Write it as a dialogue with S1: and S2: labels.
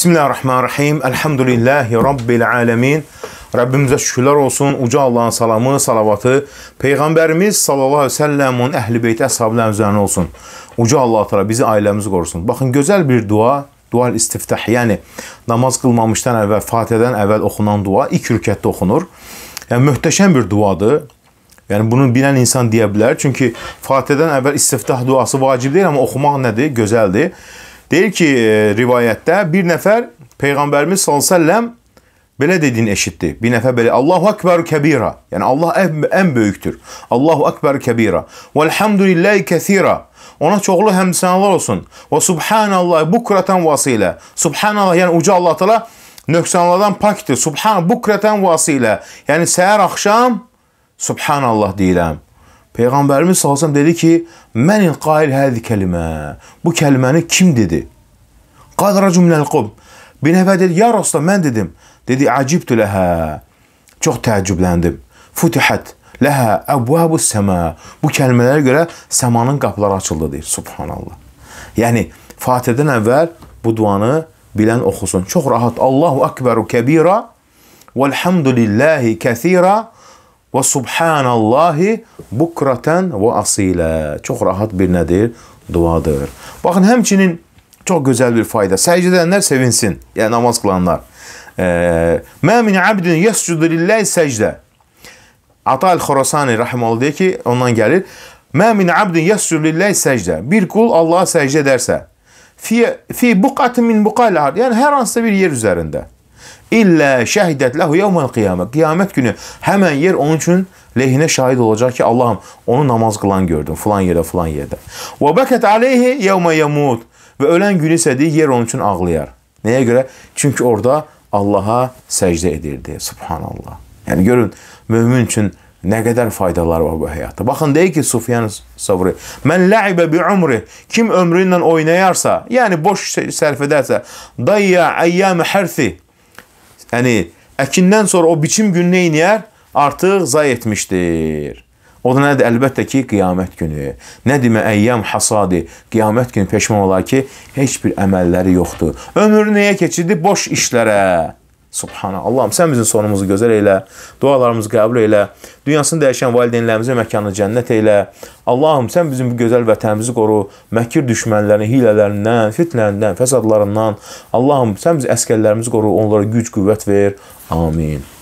S1: Bismillahirrahmanirrahim. Elhamdülillahi Rabbil alemin. Rəbbimizə şükürlər olsun. Uca Allahın salamı, salavatı Peyğəmbərimiz sallallahu əleyhi və səlləmin əhl-i beyt əshablarının üzərinə olsun. Uca Allah təala bizi, ailəmizi qorusun. Baxın, gözəl bir dua, dua istiftah, yəni namaz qılmamışdan əvvəl Fatihədən əvvəl oxunan dua ilk rükətdə oxunur. Yəni möhtəşəm bir duadır. Yəni bunu bilən insan deyə bilər. Çünki Fatihədən əvvəl istiftah duası vacib deyil, amma oxumaq nədir? Gözəldir. Deyir ki, e, rivayətdə bir nəfər Peyğəmbərimiz sallallahu belə dediyini eşitdi. Bir nəfər belə Allahu Ekber kəbira. Yəni Allah ən, ən böyükdür. Allahu Ekber kəbira. Velhamdülillahi kəsira. Ona çoxlu həmsənalar olsun. Və subhanallah bukratan vasilə. Subhanallah yəni uca Allah təala nöqsanlardan pakdır. Subhan bukratan vasilə. Yəni səhər axşam subhanallah deyirəm. Peyğəmbərimiz sallallahu əleyhi dedi ki: "Mənil qail həzi kəlimə." Bu kəlməni kim dedi? Qadracum minəl qum. Bir nəfər dedi: "Ya Rasulullah, mən dedim." Dedi: "Acibtu ləhə." Çox təəccübləndim. Futihət ləhə əbvabus səma. Bu kəlmələrə görə səmanın qapıları açıldı deyir. Subhanallah. Yəni Fatihədən əvvəl bu duanı bilən oxusun. Çox rahat. Allahu akbaru kəbira. Velhamdülillahi kəsira Və subhanallahi bukratan və asila. Çox rahat bir nədir? Duadır. Baxın, həmçinin çox gözəl bir fayda. Səcdə edənlər sevinsin. Yəni namaz qılanlar. Mə min abdin yescudu lillahi səcdə. Atal Xorasani rahimahu deyir ki, ondan gəlir. Mə min abdin yescudu lillahi səcdə. Bir kul Allaha səcdə edərsə, fi fi buqatin min buqal ard. Yəni hər hansısa bir yer üzərində. İllə şəhidət ləhu yevməl qiyamə. Qiyamət günü həmən yer onun üçün lehinə şahid olacaq ki, Allahım onu namaz qılan gördüm falan yerdə, falan yerdə. Və bəkət aleyhi yevmə yemut. Və ölən günü istədiyi yer onun üçün ağlayar. Nəyə görə? Çünki orada Allaha səcdə edirdi. Subhanallah. Yəni görün, mömin üçün nə qədər faydalar var bu həyatda. Baxın deyir ki, Sufyan Savri, "Mən la'ibə bi umri, kim ömrü ilə oynayarsa, yəni boş sərf edərsə, dayya ayyam harfi, yəni əkindən sonra o biçim günü neyniyər? Artıq zay etmişdir. O da nədir? Əlbəttə ki, qiyamət günü. Nə demə əyyam hasadi, qiyamət günü peşman olar ki, heç bir əməlləri yoxdur. Ömrü nəyə keçirdi? Boş işlərə. Subhana. Allahım, sən bizim sonumuzu gözəl elə, dualarımızı qəbul elə, dünyasını dəyişən valideynlərimizə məkanı cənnət elə. Allahım, sən bizim bu gözəl vətənimizi qoru, məkir düşmənlərini, hilələrindən, fitnələrindən, fəsadlarından. Allahım, sən biz əskərlərimizi qoru, onlara güc, qüvvət ver. Amin.